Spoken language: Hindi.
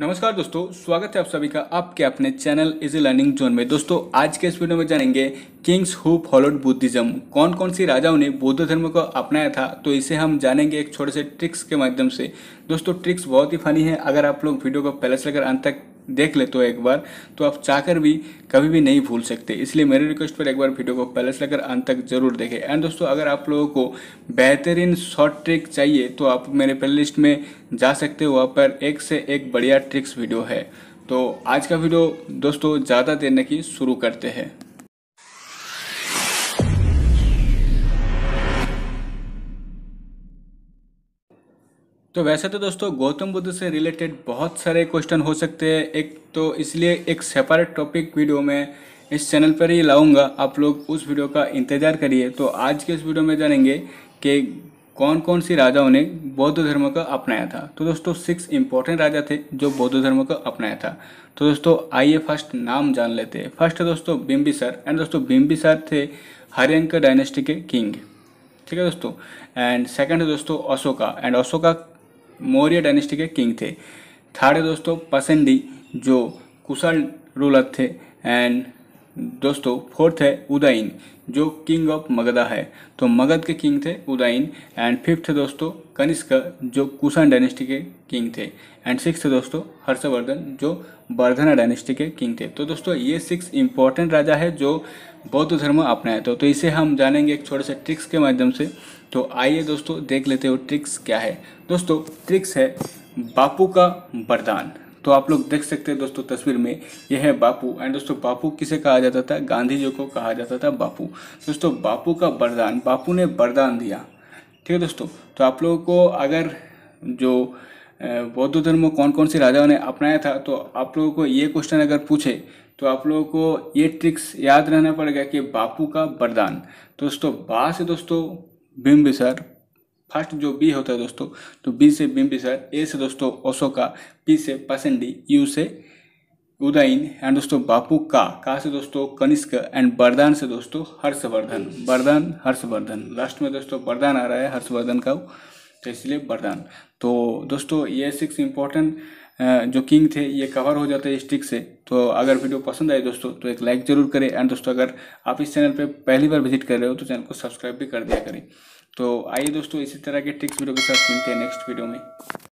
नमस्कार दोस्तों स्वागत है आप सभी का आपके अपने चैनल इजी लर्निंग जोन में दोस्तों आज के इस वीडियो में जानेंगे किंग्स हु फॉलोड बुद्धिज्म कौन कौन सी राजाओं ने बौद्ध धर्म को अपनाया था तो इसे हम जानेंगे एक छोटे से ट्रिक्स के माध्यम से दोस्तों ट्रिक्स बहुत ही फनी है अगर आप लोग वीडियो को पहले से लेकर अंत तक देख लेते हो एक बार तो आप चाहकर भी कभी भी नहीं भूल सकते इसलिए मेरी रिक्वेस्ट पर एक बार वीडियो को पहले से लेकर अंत तक जरूर देखें एंड दोस्तों अगर आप लोगों को बेहतरीन शॉर्ट ट्रिक चाहिए तो आप मेरे प्ले लिस्ट में जा सकते हो वहाँ पर एक से एक बढ़िया ट्रिक्स वीडियो है तो आज का वीडियो दोस्तों ज़्यादा देर नहीं शुरू करते हैं तो वैसे तो दोस्तों गौतम बुद्ध से रिलेटेड बहुत सारे क्वेश्चन हो सकते हैं एक तो इसलिए एक सेपरेट टॉपिक वीडियो में इस चैनल पर ही लाऊंगा आप लोग उस वीडियो का इंतज़ार करिए तो आज के इस वीडियो में जानेंगे कि कौन कौन सी राजाओं ने बौद्ध धर्म का अपनाया था तो दोस्तों सिक्स इंपॉर्टेंट राजा थे जो बौद्ध धर्म का अपनाया था तो दोस्तों आइए फर्स्ट नाम जान लेते हैं फर्स्ट दोस्तों सर एंड दोस्तों सर थे हरियंका डायनेस्टी के किंग ठीक है दोस्तों एंड सेकंड है दोस्तों अशोका एंड अशोका मौर्य डायनेस्टी के किंग थे थर्ड है दोस्तों पसंदी जो कुशल रूलर थे एंड दोस्तों फोर्थ है उदयन जो किंग ऑफ मगधा है तो मगध के किंग थे उदयन एंड फिफ्थ दोस्तों कनिष्क जो कुषाण डायनेस्टी के किंग थे एंड सिक्स दोस्तों हर्षवर्धन जो बर्धना डायनेस्टी के किंग थे तो दोस्तों ये सिक्स इंपॉर्टेंट राजा है जो बौद्ध धर्म अपनाया था तो, तो इसे हम जानेंगे एक छोटे से ट्रिक्स के माध्यम से तो आइए दोस्तों देख लेते हो ट्रिक्स क्या है दोस्तों ट्रिक्स है बापू का वरदान तो आप लोग देख सकते हैं दोस्तों तस्वीर में यह है बापू एंड दोस्तों बापू किसे कहा जाता था गांधी जी को कहा जाता था बापू दोस्तों बापू का वरदान बापू ने वरदान दिया ठीक है दोस्तों तो आप लोगों को अगर जो बौद्ध धर्म कौन कौन से राजाओं ने अपनाया था तो आप लोगों को ये क्वेश्चन अगर पूछे तो आप लोगों को ये ट्रिक्स याद रहना पड़ेगा कि बापू का वरदान दोस्तों बा से दोस्तों बिम्बिसर फर्स्ट जो बी होता है दोस्तों तो बी से बिम्बिसर ए से दोस्तों ओसोका पी से पसंडी यू से उदयन एंड दोस्तों बापू का का से दोस्तों कनिष्क एंड बरदान से दोस्तों हर्षवर्धन बरदान हर्षवर्धन लास्ट में दोस्तों बरदान आ रहा है हर्षवर्धन का इसलिए वरदान तो दोस्तों ये सिक्स इंपॉर्टेंट जो किंग थे ये कवर हो जाते हैं स्टिक से तो अगर वीडियो पसंद आए दोस्तों तो एक लाइक ज़रूर करें एंड दोस्तों अगर आप इस चैनल पे पहली बार विजिट कर रहे हो तो चैनल को सब्सक्राइब भी कर दिया करें तो आइए दोस्तों इसी तरह के टिक्स वीडियो के साथ मिलते हैं नेक्स्ट वीडियो में